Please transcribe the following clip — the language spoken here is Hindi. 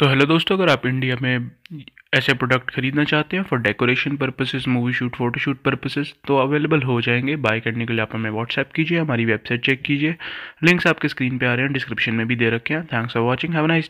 तो हेलो दोस्तों अगर आप इंडिया में ऐसे प्रोडक्ट खरीदना चाहते हैं for decoration purposes movie shoot photoshoot purposes तो अवेलेबल हो जाएंगे बाय करने के लिए आप हमें व्हाट्सएप कीजिए हमारी वेबसाइट चेक कीजिए लिंक्स आपके स्क्रीन पे आ रहे हैं डिस्क्रिप्शन में भी दे रखे हैं thanks for watching have nice day